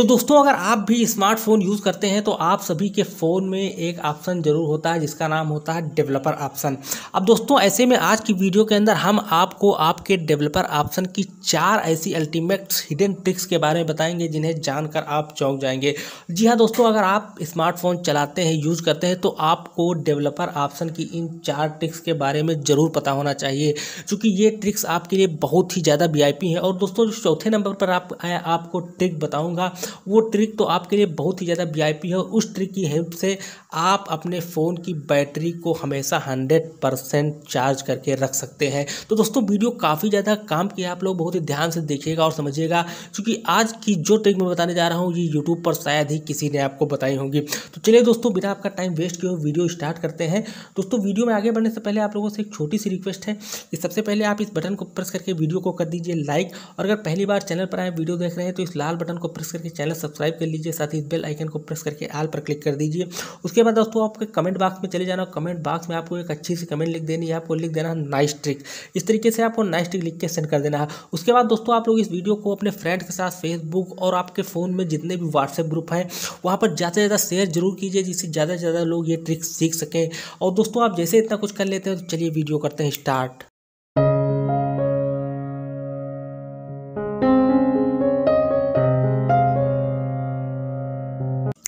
तो दोस्तों अगर आप भी स्मार्टफोन यूज़ करते हैं तो आप सभी के फ़ोन में एक ऑप्शन ज़रूर होता है जिसका नाम होता है डेवलपर ऑप्शन अब दोस्तों ऐसे में आज की वीडियो के अंदर हम आपको आपके डेवलपर ऑप्शन की चार ऐसी अल्टीमेट हिडन ट्रिक्स के बारे में बताएंगे जिन्हें जानकर आप चौंक जाएंगे जी हाँ दोस्तों अगर आप स्मार्टफोन चलाते हैं यूज़ करते हैं तो आपको डेवलपर ऑप्शन की इन चार ट्रिक्स के बारे में ज़रूर पता होना चाहिए क्योंकि ये ट्रिक्स आपके लिए बहुत ही ज़्यादा वी है और दोस्तों चौथे नंबर पर आप आपको ट्रिक बताऊँगा वो ट्रिक तो आपके लिए बहुत ही ज़्यादा वी है उस ट्रिक की हेल्प से आप अपने फ़ोन की बैटरी को हमेशा हंड्रेड परसेंट चार्ज करके रख सकते हैं तो दोस्तों वीडियो काफ़ी ज़्यादा काम की आप लोग बहुत ही ध्यान से देखिएगा और समझिएगा क्योंकि आज की जो ट्रिक मैं बताने जा रहा हूँ ये यूट्यूब पर शायद ही किसी ने आपको बताई होगी तो चलिए दोस्तों बिना आपका टाइम वेस्ट किए वीडियो स्टार्ट करते हैं दोस्तों वीडियो में आगे बढ़ने से पहले आप लोगों से एक छोटी सी रिक्वेस्ट है कि सबसे पहले आप इस बटन को प्रेस करके वीडियो को कर दीजिए लाइक और अगर पहली बार चैनल पर आए वीडियो देख रहे हैं तो इस लाल बटन को प्रेस करके चैनल सब्सक्राइब कर लीजिए साथ ही इस बेल आइकन को प्रेस करके आल पर क्लिक कर दीजिए उसके उसके बाद दोस्तों आपके कमेंट बॉक्स में चले जाना कमेंट बॉक्स में आपको एक अच्छी सी कमेंट लिख देनी है आपको लिख देना है नाइस ट्रिक इस तरीके से आपको नाइस ट्रिक लिख के सेंड कर देना है उसके बाद दोस्तों आप लोग इस वीडियो को अपने फ्रेंड के साथ फेसबुक और आपके फ़ोन में जितने भी व्हाट्सएप ग्रुप हैं वहाँ पर ज़्यादा से ज़्यादा शेयर जरूर कीजिए जिससे ज़्यादा से ज़्यादा लोग ये ट्रिक सीख सकें और दोस्तों आप जैसे इतना कुछ कर लेते हैं तो चलिए वीडियो करते हैं स्टार्ट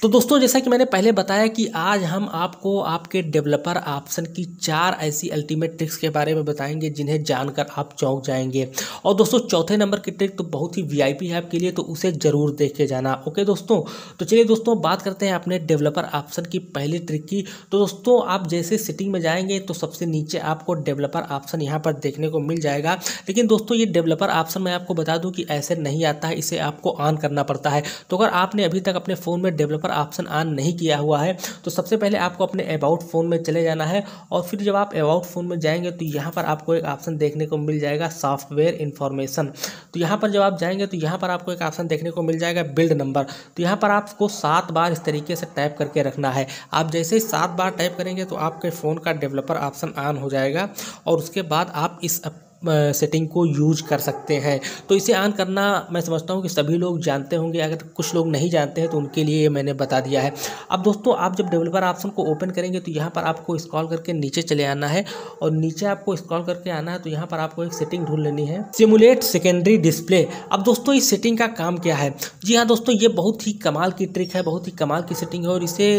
तो दोस्तों जैसा कि मैंने पहले बताया कि आज हम आपको आपके डेवलपर ऑप्शन की चार ऐसी अल्टीमेट ट्रिक्स के बारे में बताएंगे जिन्हें जानकर आप चौंक जाएंगे और दोस्तों चौथे नंबर की ट्रिक तो बहुत ही वीआईपी है आपके लिए तो उसे ज़रूर देख के जाना ओके दोस्तों तो चलिए दोस्तों बात करते हैं अपने डेवलपर ऑप्शन की पहली ट्रिक की तो दोस्तों आप जैसे सिटिंग में जाएंगे तो सबसे नीचे आपको डेवलपर ऑप्शन यहाँ पर देखने को मिल जाएगा लेकिन दोस्तों ये डेवलपर ऑप्शन मैं आपको बता दूँ कि ऐसे नहीं आता है इसे आपको ऑन करना पड़ता है तो अगर आपने अभी तक अपने फ़ोन में डेवलपर ऑप्शन ऑन नहीं किया हुआ है तो सबसे पहले आपको अपने अबाउट फ़ोन में चले जाना है और फिर जब आप अबाउट फ़ोन में जाएंगे तो यहाँ पर आपको एक ऑप्शन देखने को मिल जाएगा सॉफ्टवेयर इन्फॉर्मेशन तो यहाँ पर जब आप जाएंगे तो यहाँ पर आपको एक ऑप्शन देखने को मिल जाएगा बिल्ड नंबर तो यहाँ पर आपको सात बार इस तरीके से टाइप करके रखना है आप जैसे ही सात बार टाइप करेंगे तो आपके फ़ोन का डेवलपर ऑप्शन ऑन हो जाएगा और उसके बाद आप इस सेटिंग को यूज कर सकते हैं तो इसे ऑन करना मैं समझता हूँ कि सभी लोग जानते होंगे अगर कुछ लोग नहीं जानते हैं तो उनके लिए मैंने बता दिया है अब दोस्तों आप जब डेवलपर ऑप्शन को ओपन करेंगे तो यहाँ पर आपको स्क्रॉल करके नीचे चले आना है और नीचे आपको स्क्रॉल करके आना है तो यहाँ पर आपको एक सेटिंग ढूंढ लेनी है सिमुलेट सेकेंडरी डिस्प्ले अब दोस्तों इस सेटिंग का काम क्या है जी हाँ दोस्तों ये बहुत ही कमाल की ट्रिक है बहुत ही कमाल की सेटिंग है और इसे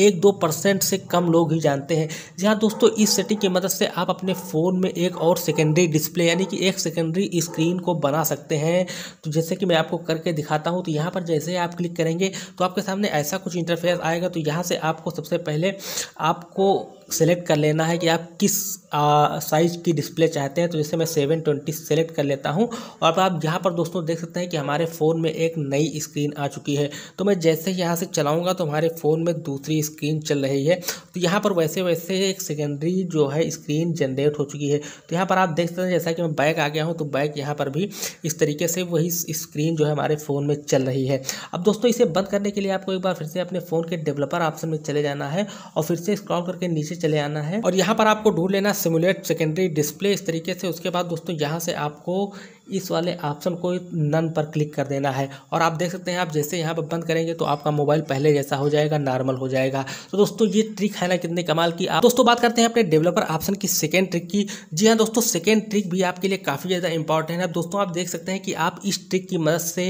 एक दो परसेंट से कम लोग ही जानते हैं जी हाँ दोस्तों इस सेटिंग की मदद से आप अपने फ़ोन में एक और सेकेंडरी डिस्प्ले यानी कि एक सेकेंडरी स्क्रीन को बना सकते हैं तो जैसे कि मैं आपको करके दिखाता हूँ तो यहाँ पर जैसे आप क्लिक करेंगे तो आपके सामने ऐसा कुछ इंटरफेस आएगा तो यहाँ से आपको सबसे पहले आपको सेलेक्ट कर लेना है कि आप किस साइज़ की डिस्प्ले चाहते हैं तो जैसे मैं सेवन ट्वेंटी सेलेक्ट कर लेता हूं और आप यहाँ पर दोस्तों देख सकते हैं कि हमारे फ़ोन में एक नई स्क्रीन आ चुकी है तो मैं जैसे यहाँ से चलाऊँगा तो हमारे फ़ोन में दूसरी स्क्रीन चल रही है तो यहाँ पर वैसे वैसे एक सेकेंडरी जो है स्क्रीन जनरेट हो चुकी है तो यहाँ पर आप देख सकते हैं जैसा कि मैं बैक आ गया हूँ तो बैक यहाँ पर भी इस तरीके से वही स्क्रीन जो है हमारे फ़ोन में चल रही है अब दोस्तों इसे बंद करने के लिए आपको एक बार फिर से अपने फ़ोन के डेवलपर ऑप्शन में चले जाना है और फिर से स्क्रॉल करके नीचे चले आना है और यहाँ पर आपको ढूंढ लेना सिमुलेट सेकेंडरी डिस्प्ले इस तरीके से उसके बाद दोस्तों यहाँ से आपको इस वाले ऑप्शन को नन पर क्लिक कर देना है और आप देख सकते हैं आप जैसे यहाँ पर बंद करेंगे तो आपका मोबाइल पहले जैसा हो जाएगा नॉर्मल हो जाएगा जाएगा तो दोस्तों ये ट्रिक है ना कितने कमाल की आप दोस्तों बात करते हैं अपने डेवलपर ऑप्शन की सेकेंड ट्रिक की जी हाँ दोस्तों सेकेंड ट्रिक भी आपके लिए काफ़ी ज़्यादा इंपॉर्टेंट है दोस्तों आप देख सकते हैं कि आप इस ट्रिक की मदद से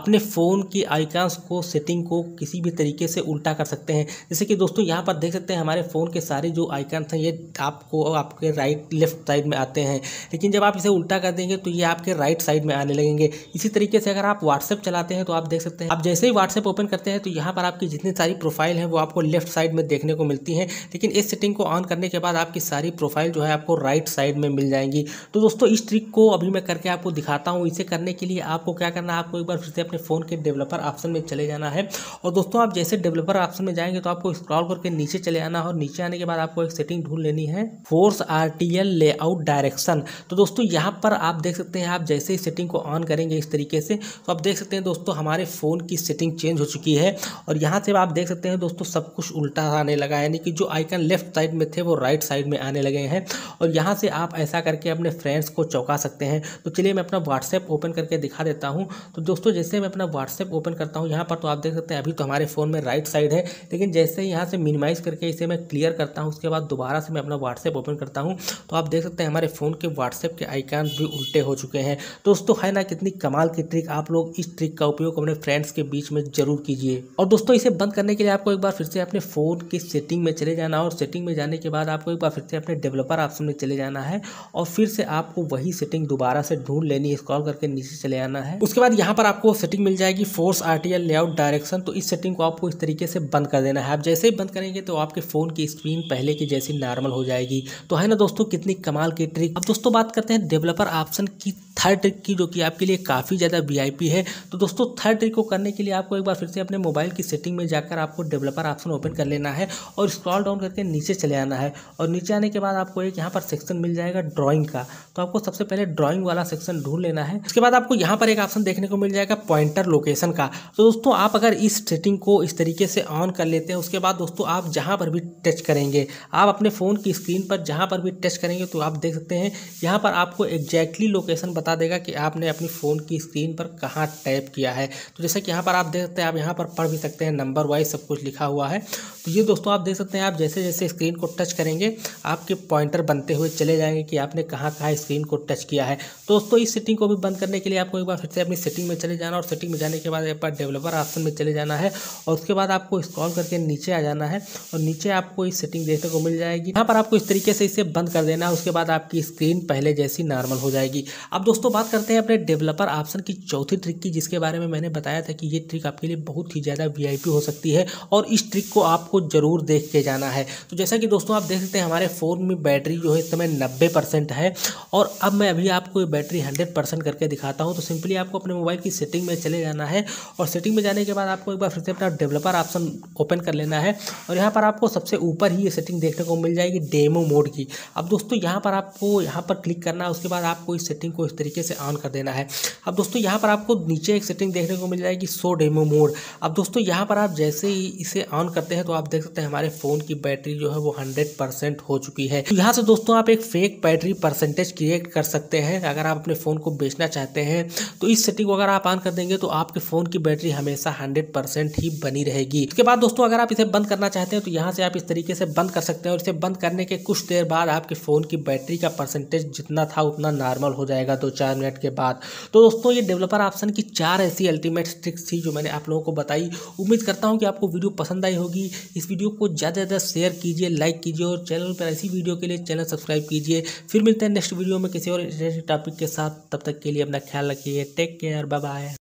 अपने फ़ोन के आइकॉन्स को सेटिंग को किसी भी तरीके से उल्टा कर सकते हैं जैसे कि दोस्तों यहाँ पर देख सकते हैं हमारे फ़ोन के सारे जो आइकॉन्स हैं ये आपको आपके राइट लेफ्ट साइड में आते हैं लेकिन जब आप इसे उल्टा कर देंगे तो ये आपके राइट साइड में आने लगेंगे इसी तरीके से अगर आप व्हाट्सएप चलाते हैं तो आप देख सकते हैं आप जैसे ही व्हाट्सएप ओपन करते हैं तो यहाँ पर आपकी जितनी सारी प्रोफाइल है वो आपको लेफ्ट साइड में देखने को मिलती हैं लेकिन इस सेटिंग को ऑन करने के बाद आपकी सारी प्रोफाइल जो है आपको राइट साइड में मिल जाएंगी तो दोस्तों इस ट्रिक को अभी मैं करके आपको दिखाता हूँ इसे करने के लिए आपको क्या करना है आपको एक बार फिर से अपने फ़ोन के डेवलपर ऑप्शन में चले जाना है और दोस्तों आप जैसे डेवलपर ऑप्शन में जाएंगे तो आपको स्क्रॉल करके नीचे चले आना है और नीचे आने के बाद आपको एक सेटिंग ढूंढ लेनी है force R T L layout direction तो दोस्तों यहाँ पर आप देख सकते हैं आप जैसे ही सेटिंग को ऑन करेंगे इस तरीके से तो आप देख सकते हैं दोस्तों हमारे फ़ोन की सेटिंग चेंज हो चुकी है और यहाँ से आप देख सकते हैं दोस्तों सब कुछ उल्टा आने लगा यानी कि जो आइकन लेफ्ट साइड में थे वो राइट साइड में आने लगे हैं और यहाँ से आप ऐसा करके अपने फ्रेंड्स को चौंका सकते हैं तो चलिए मैं अपना व्हाट्सएप ओपन करके दिखा देता हूँ तो दोस्तों जैसे मैं अपना व्हाट्सएप ओपन करता हूँ यहाँ पर तो आप देख सकते हैं अभी तो हमारे फ़ोन में राइट साइड है लेकिन जैसे ही यहाँ से मिनिमाइज़ करके इसे मैं क्लियर करता हूँ उसके बाद दोबारा से मैं अपना व्हाट्सएप ओपन करता हूँ तो आप देख सकते हैं हमारे फ़ोन के व्हाट्सएप के आइकान भी उल्टे हो चुके हैं दोस्तों है ना कितनी कमाल की ट्रिक आप लोग इस ट्रिक का उपयोग अपने फ्रेंड्स के बीच में ज़रूर कीजिए और दोस्तों इसे बंद करने के लिए आपको एक बार फिर से अपने फ़ोन की सेटिंग में चले जाना और सेटिंग में जाने के बाद आपको एक बार फिर से अपने डेवलपर ऑप्शन में चले जाना है और फिर से आपको वही सेटिंग दोबारा से ढूंढ लेनी है स्क्रॉल करके नीचे चले आना है उसके बाद यहाँ पर आपको सेटिंग मिल जाएगी फोर्स आर लेआउट डायरेक्शन तो इस सेटिंग को आपको इस तरीके से बंद कर देना है आप जैसे ही बंद करेंगे तो आपके फ़ोन की स्क्रीन पहले की जैसी नॉर्मल हो जाएगी तो है ना दोस्तों कितनी कमाल की ट्रिक अब दोस्तों बात करते हैं डेवलपर ऑप्शन की थर्ड ट्रिक की जो कि आपके लिए काफ़ी ज़्यादा वीआईपी है तो दोस्तों थर्ड ट्रिक को करने के लिए आपको एक बार फिर से अपने मोबाइल की सेटिंग में जाकर आपको डेवलपर ऑप्शन ओपन कर लेना है और स्क्रॉल डाउन करके नीचे चले आना है और नीचे आने के बाद आपको एक यहाँ पर सेक्शन मिल जाएगा ड्राइंग का तो आपको सबसे पहले ड्राइंग वाला सेक्शन ढूंढ लेना है उसके बाद आपको यहाँ पर एक ऑप्शन देखने को मिल जाएगा पॉइंटर लोकेशन का तो दोस्तों आप अगर इस सेटिंग को इस तरीके से ऑन कर लेते हैं उसके बाद दोस्तों आप जहाँ पर भी टच करेंगे आप अपने फ़ोन की स्क्रीन पर जहाँ पर भी टच करेंगे तो आप देख सकते हैं यहाँ पर आपको एग्जैक्टली लोकेशन बता देगा कि आपने अपनी फ़ोन की स्क्रीन पर कहाँ टैप किया है तो जैसे कि यहाँ पर आप देख सकते हैं आप यहाँ पर पढ़ भी सकते हैं नंबर वाइज सब कुछ लिखा हुआ है तो ये दोस्तों आप देख सकते हैं आप जैसे जैसे स्क्रीन को टच करेंगे आपके पॉइंटर बनते हुए चले जाएंगे कि आपने कहाँ कहाँ स्क्रीन को टच किया है दोस्तों इस सेटिंग को भी बंद करने के लिए आपको एक बार फिर से अपनी सेटिंग में चले जाना और सेटिंग में जाने के बाद एक बार डेवलपर ऑप्शन में चले जाना है और उसके बाद आपको स्क्रॉल करके नीचे आ जाना है और नीचे आपको इस सेटिंग देखने को मिल जाएगी यहाँ पर आपको इस तरीके से इसे बंद कर देना है उसके बाद आपकी स्क्रीन पहले जैसी नॉर्मल हो जाएगी अब दोस्तों दोस्तों बात करते हैं अपने डेवलपर ऑप्शन की चौथी ट्रिक की जिसके बारे में मैंने बताया था कि ये ट्रिक आपके लिए बहुत ही ज़्यादा वीआईपी हो सकती है और इस ट्रिक को आपको ज़रूर देख के जाना है तो जैसा कि दोस्तों आप देख सकते हैं हमारे फ़ोन में बैटरी जो है इस समय नब्बे परसेंट है और अब मैं अभी आपको ये बैटरी हंड्रेड परसेंट करके दिखाता हूँ तो सिंपली आपको अपने मोबाइल की सेटिंग में चले जाना है और सेटिंग में जाने के बाद आपको एक बार फिर से अपना डेवलपर ऑप्शन ओपन कर लेना है और यहाँ पर आपको सबसे ऊपर ही ये सेटिंग देखने को मिल जाएगी डेमो मोड की अब दोस्तों यहाँ पर आपको यहाँ पर क्लिक करना है उसके बाद आपको इस सेटिंग को इस तरीके से ऑन कर देना है अब दोस्तों यहाँ पर आपको नीचे एक सेटिंग देखने को मिल जाएगी सो डेमो मोड अब दोस्तों यहाँ पर आप जैसे ही इसे ऑन करते हैं तो आप देख सकते हैं हमारे फ़ोन की बैटरी जो है वो हंड्रेड हो चुकी है यहाँ से दोस्तों आप एक फेक बैटरी परसेंटेज क्रिएट कर सकते हैं अगर आप अपने फ़ोन को बेचना चाहते हैं तो इस सेटिंग को अगर आप ऑन कर देंगे तो आपके फ़ोन की बैटरी हमेशा हंड्रेड परसेंट ही बनी रहेगी उसके बाद दोस्तों अगर आप इसे बंद करना चाहते हैं तो यहाँ से आप इस तरीके से बंद कर सकते हैं और इसे बंद करने के कुछ देर बाद आपके फ़ोन की बैटरी का परसेंटेज जितना था उतना नॉर्मल हो जाएगा तो चार मिनट के बाद तो दोस्तों ये डेवलपर ऑप्शन की चार ऐसी अल्टीमेट ट्रिक्स थी जो मैंने आप लोगों को बताई उम्मीद करता हूँ कि आपको वीडियो पसंद आई होगी इस वीडियो को ज़्यादा से ज़्यादा शेयर कीजिए लाइक कीजिए और चैनल पर ऐसी वीडियो के लिए चैनल सब्सक्राइब कीजिए फिर मिलते हैं नेक्स्ट वीडियो में किसी और इंटरेस्टिंग टॉपिक के साथ तब तक के लिए अपना ख्याल रखिए टेक केयर बाय